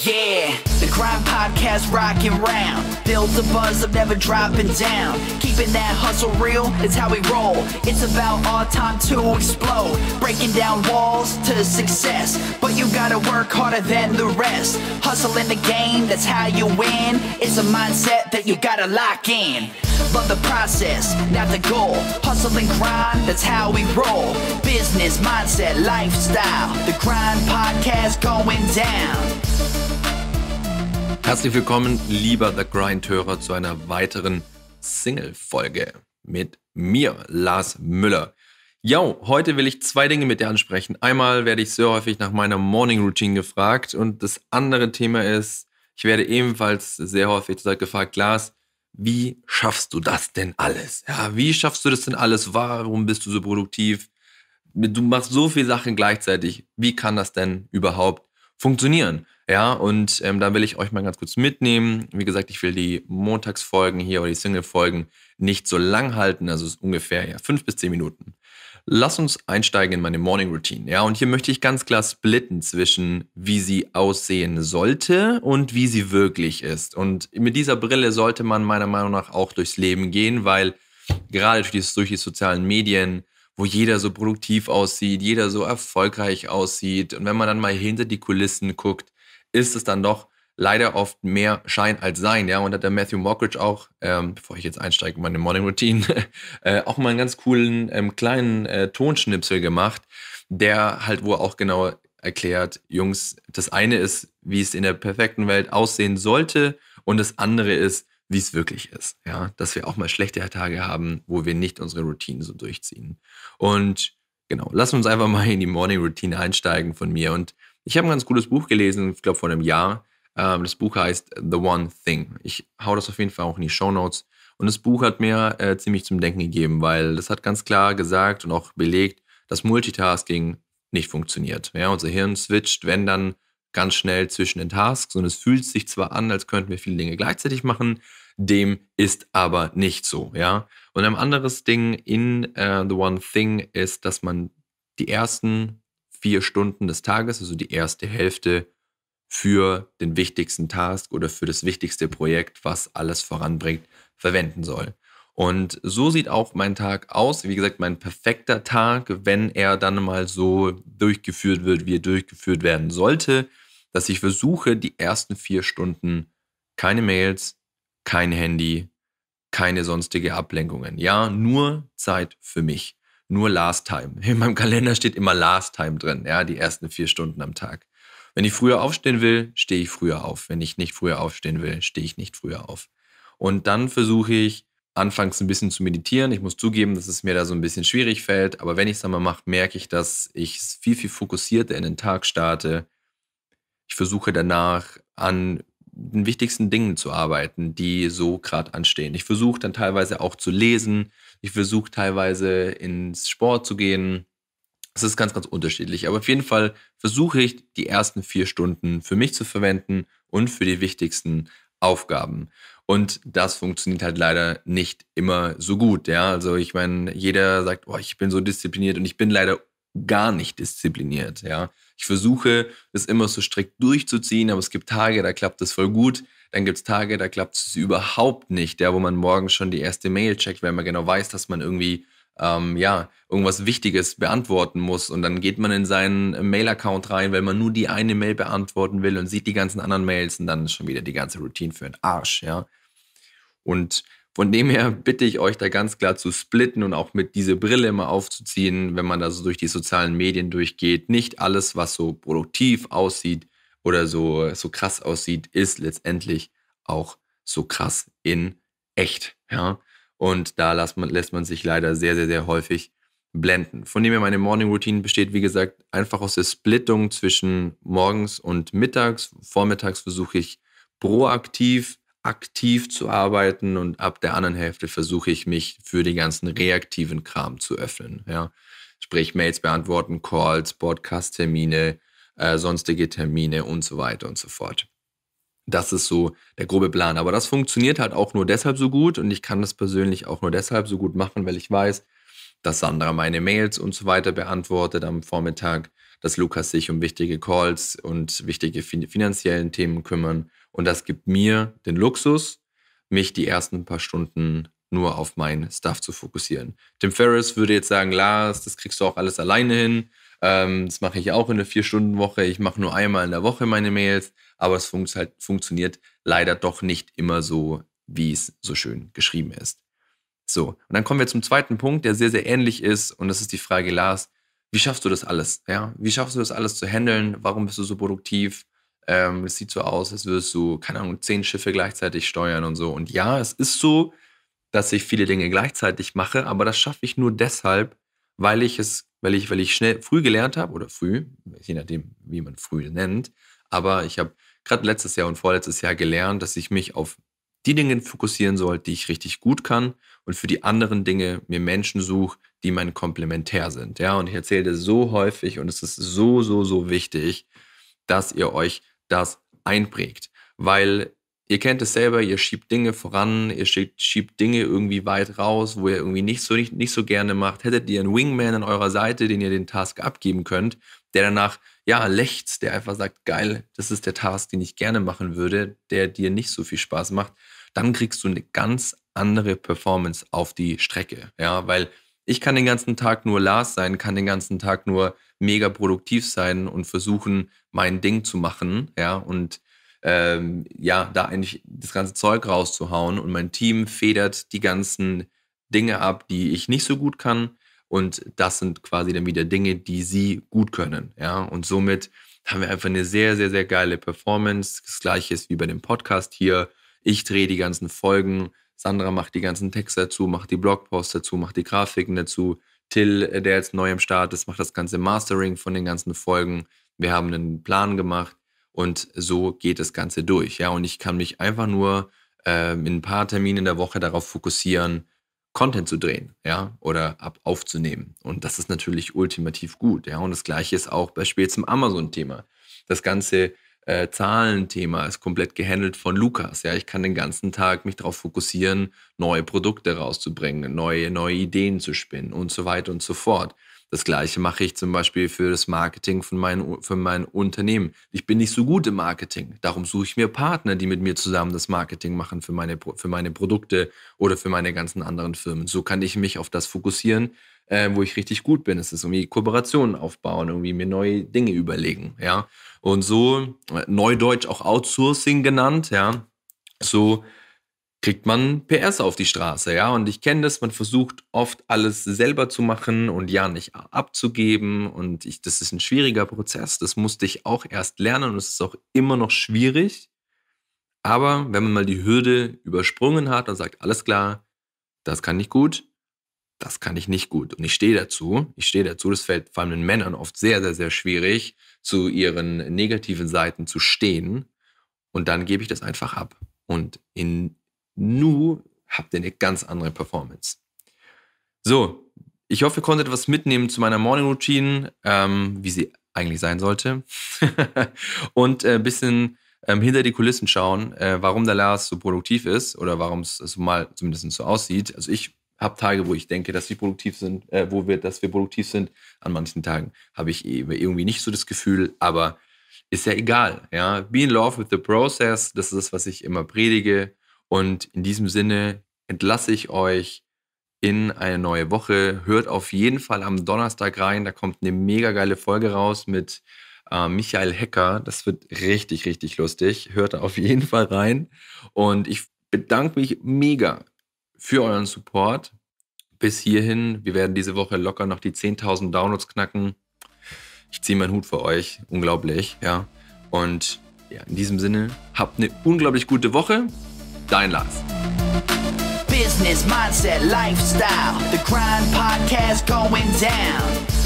Yeah, the grind podcast rocking round. Build the buzz of never dropping down. Keeping that hustle real is how we roll. It's about our time to explode. Breaking down walls to success. But you gotta work harder than the rest. Hustle in the game, that's how you win. It's a mindset that you gotta lock in. Love the process, not the goal. Hustle and grind, that's how we roll. Business, mindset, lifestyle. The grind podcast going down. Herzlich willkommen, lieber The Grind-Hörer, zu einer weiteren Single-Folge mit mir, Lars Müller. Jo, heute will ich zwei Dinge mit dir ansprechen. Einmal werde ich sehr häufig nach meiner Morning Routine gefragt und das andere Thema ist, ich werde ebenfalls sehr häufig gefragt, Lars, wie schaffst du das denn alles? Ja, wie schaffst du das denn alles? Warum bist du so produktiv? Du machst so viele Sachen gleichzeitig. Wie kann das denn überhaupt? funktionieren. Ja, und ähm, da will ich euch mal ganz kurz mitnehmen. Wie gesagt, ich will die Montagsfolgen hier oder die Single-Folgen nicht so lang halten, also ungefähr ja, fünf bis zehn Minuten. Lass uns einsteigen in meine Morning Routine. Ja, und hier möchte ich ganz klar splitten zwischen, wie sie aussehen sollte und wie sie wirklich ist. Und mit dieser Brille sollte man meiner Meinung nach auch durchs Leben gehen, weil gerade durch die, durch die sozialen Medien wo jeder so produktiv aussieht, jeder so erfolgreich aussieht. Und wenn man dann mal hinter die Kulissen guckt, ist es dann doch leider oft mehr Schein als Sein. Ja? Und hat der Matthew Mockridge auch, ähm, bevor ich jetzt einsteige in meine Morning Routine, äh, auch mal einen ganz coolen ähm, kleinen äh, Tonschnipsel gemacht, der halt, wo er auch genau erklärt, Jungs, das eine ist, wie es in der perfekten Welt aussehen sollte und das andere ist, wie es wirklich ist. Ja, dass wir auch mal schlechte Tage haben, wo wir nicht unsere Routine so durchziehen. Und genau, lassen wir uns einfach mal in die Morning Routine einsteigen von mir. Und ich habe ein ganz gutes Buch gelesen, ich glaube vor einem Jahr. Ähm, das Buch heißt The One Thing. Ich hau das auf jeden Fall auch in die Show Notes. Und das Buch hat mir äh, ziemlich zum Denken gegeben, weil das hat ganz klar gesagt und auch belegt, dass Multitasking nicht funktioniert. Ja, unser Hirn switcht, wenn dann ganz schnell zwischen den Tasks und es fühlt sich zwar an, als könnten wir viele Dinge gleichzeitig machen, dem ist aber nicht so, ja. Und ein anderes Ding in äh, The One Thing ist, dass man die ersten vier Stunden des Tages, also die erste Hälfte, für den wichtigsten Task oder für das wichtigste Projekt, was alles voranbringt, verwenden soll. Und so sieht auch mein Tag aus. Wie gesagt, mein perfekter Tag, wenn er dann mal so durchgeführt wird, wie er durchgeführt werden sollte, dass ich versuche, die ersten vier Stunden keine Mails, kein Handy, keine sonstige Ablenkungen. Ja, nur Zeit für mich. Nur Last Time. In meinem Kalender steht immer Last Time drin, ja, die ersten vier Stunden am Tag. Wenn ich früher aufstehen will, stehe ich früher auf. Wenn ich nicht früher aufstehen will, stehe ich nicht früher auf. Und dann versuche ich anfangs ein bisschen zu meditieren. Ich muss zugeben, dass es mir da so ein bisschen schwierig fällt. Aber wenn ich es einmal mache, merke ich, dass ich viel, viel fokussierter in den Tag starte. Ich versuche danach an den wichtigsten Dingen zu arbeiten, die so gerade anstehen. Ich versuche dann teilweise auch zu lesen. Ich versuche teilweise ins Sport zu gehen. Es ist ganz, ganz unterschiedlich. Aber auf jeden Fall versuche ich, die ersten vier Stunden für mich zu verwenden und für die wichtigsten Aufgaben. Und das funktioniert halt leider nicht immer so gut. Ja, also ich meine, jeder sagt, oh, ich bin so diszipliniert und ich bin leider gar nicht diszipliniert. Ja? Ich versuche, es immer so strikt durchzuziehen, aber es gibt Tage, da klappt es voll gut. Dann gibt es Tage, da klappt es überhaupt nicht, ja, wo man morgen schon die erste Mail checkt, weil man genau weiß, dass man irgendwie ähm, ja, irgendwas Wichtiges beantworten muss. Und dann geht man in seinen Mail-Account rein, weil man nur die eine Mail beantworten will und sieht die ganzen anderen Mails und dann ist schon wieder die ganze Routine für den Arsch. Ja? Und von dem her bitte ich euch da ganz klar zu splitten und auch mit diese Brille immer aufzuziehen, wenn man da so durch die sozialen Medien durchgeht. Nicht alles, was so produktiv aussieht oder so, so krass aussieht, ist letztendlich auch so krass in echt. Ja? Und da lässt man, lässt man sich leider sehr, sehr, sehr häufig blenden. Von dem her meine Morning Routine besteht, wie gesagt, einfach aus der Splittung zwischen morgens und mittags. Vormittags versuche ich proaktiv aktiv zu arbeiten und ab der anderen Hälfte versuche ich mich für den ganzen reaktiven Kram zu öffnen. Ja? Sprich, Mails beantworten, Calls, Podcast-Termine, äh, sonstige Termine und so weiter und so fort. Das ist so der grobe Plan. Aber das funktioniert halt auch nur deshalb so gut und ich kann das persönlich auch nur deshalb so gut machen, weil ich weiß, dass Sandra meine Mails und so weiter beantwortet am Vormittag, dass Lukas sich um wichtige Calls und wichtige finanziellen Themen kümmern und das gibt mir den Luxus, mich die ersten paar Stunden nur auf mein Stuff zu fokussieren. Tim Ferriss würde jetzt sagen, Lars, das kriegst du auch alles alleine hin. Ähm, das mache ich auch in der Vier-Stunden-Woche. Ich mache nur einmal in der Woche meine Mails. Aber es funkt halt, funktioniert leider doch nicht immer so, wie es so schön geschrieben ist. So, und dann kommen wir zum zweiten Punkt, der sehr, sehr ähnlich ist. Und das ist die Frage, Lars, wie schaffst du das alles? Ja? Wie schaffst du das alles zu handeln? Warum bist du so produktiv? Ähm, es sieht so aus, als würdest du, keine Ahnung, zehn Schiffe gleichzeitig steuern und so. Und ja, es ist so, dass ich viele Dinge gleichzeitig mache, aber das schaffe ich nur deshalb, weil ich es, weil ich, weil ich schnell früh gelernt habe, oder früh, je nachdem, wie man früh nennt, aber ich habe gerade letztes Jahr und vorletztes Jahr gelernt, dass ich mich auf die Dinge fokussieren soll, die ich richtig gut kann und für die anderen Dinge mir Menschen suche, die mein Komplementär sind. Ja, und ich erzähle das so häufig und es ist so, so, so wichtig, dass ihr euch das einprägt. Weil ihr kennt es selber, ihr schiebt Dinge voran, ihr schiebt, schiebt, Dinge irgendwie weit raus, wo ihr irgendwie nicht so, nicht, nicht so gerne macht. Hättet ihr einen Wingman an eurer Seite, den ihr den Task abgeben könnt, der danach, ja, lächzt, der einfach sagt, geil, das ist der Task, den ich gerne machen würde, der dir nicht so viel Spaß macht, dann kriegst du eine ganz andere Performance auf die Strecke. Ja, weil ich kann den ganzen Tag nur Lars sein, kann den ganzen Tag nur mega produktiv sein und versuchen, mein Ding zu machen, ja, und ähm, ja, da eigentlich das ganze Zeug rauszuhauen und mein Team federt die ganzen Dinge ab, die ich nicht so gut kann und das sind quasi dann wieder Dinge, die sie gut können, ja, und somit haben wir einfach eine sehr, sehr, sehr geile Performance. Das gleiche ist wie bei dem Podcast hier. Ich drehe die ganzen Folgen, Sandra macht die ganzen Texte dazu, macht die Blogposts dazu, macht die Grafiken dazu. Till, äh, der jetzt neu am Start ist, macht das ganze Mastering von den ganzen Folgen. Wir haben einen Plan gemacht und so geht das Ganze durch. Ja, und ich kann mich einfach nur äh, in ein paar Terminen in der Woche darauf fokussieren, Content zu drehen, ja, oder ab aufzunehmen. Und das ist natürlich ultimativ gut, ja. Und das Gleiche ist auch beispielsweise zum Amazon-Thema. Das ganze äh, Zahlenthema ist komplett gehandelt von Lukas. Ja, ich kann den ganzen Tag mich darauf fokussieren, neue Produkte rauszubringen, neue, neue Ideen zu spinnen und so weiter und so fort. Das gleiche mache ich zum Beispiel für das Marketing von meinem, für mein Unternehmen. Ich bin nicht so gut im Marketing. Darum suche ich mir Partner, die mit mir zusammen das Marketing machen für meine, für meine Produkte oder für meine ganzen anderen Firmen. So kann ich mich auf das fokussieren, äh, wo ich richtig gut bin. Es ist irgendwie Kooperationen aufbauen, irgendwie mir neue Dinge überlegen. Ja? Und so, äh, neudeutsch auch Outsourcing genannt, ja. So kriegt man PS auf die Straße, ja. Und ich kenne das, man versucht oft alles selber zu machen und ja nicht abzugeben. Und ich, das ist ein schwieriger Prozess. Das musste ich auch erst lernen und es ist auch immer noch schwierig. Aber wenn man mal die Hürde übersprungen hat und sagt, alles klar, das kann ich gut, das kann ich nicht gut. Und ich stehe dazu, ich stehe dazu, das fällt vor allem den Männern oft sehr, sehr, sehr schwierig, zu ihren negativen Seiten zu stehen. Und dann gebe ich das einfach ab. Und in Nu habt ihr eine ganz andere Performance. So, ich hoffe, ihr konntet was mitnehmen zu meiner Morning Routine, ähm, wie sie eigentlich sein sollte. und ein äh, bisschen ähm, hinter die Kulissen schauen, äh, warum der Lars so produktiv ist oder warum es so mal zumindest so aussieht. Also ich habe Tage, wo ich denke, dass wir produktiv sind, äh, wo wir, dass wir produktiv sind. An manchen Tagen habe ich e-, irgendwie nicht so das Gefühl, aber ist ja egal. Ja? Be in love with the process, das ist das, was ich immer predige. Und in diesem Sinne entlasse ich euch in eine neue Woche. Hört auf jeden Fall am Donnerstag rein. Da kommt eine mega geile Folge raus mit äh, Michael Hecker. Das wird richtig, richtig lustig. Hört da auf jeden Fall rein. Und ich bedanke mich mega für euren Support. Bis hierhin. Wir werden diese Woche locker noch die 10.000 Downloads knacken. Ich ziehe meinen Hut für euch. Unglaublich, ja. Und ja, in diesem Sinne, habt eine unglaublich gute Woche. Dein Lars. Business, mindset, lifestyle. The grind podcast going down.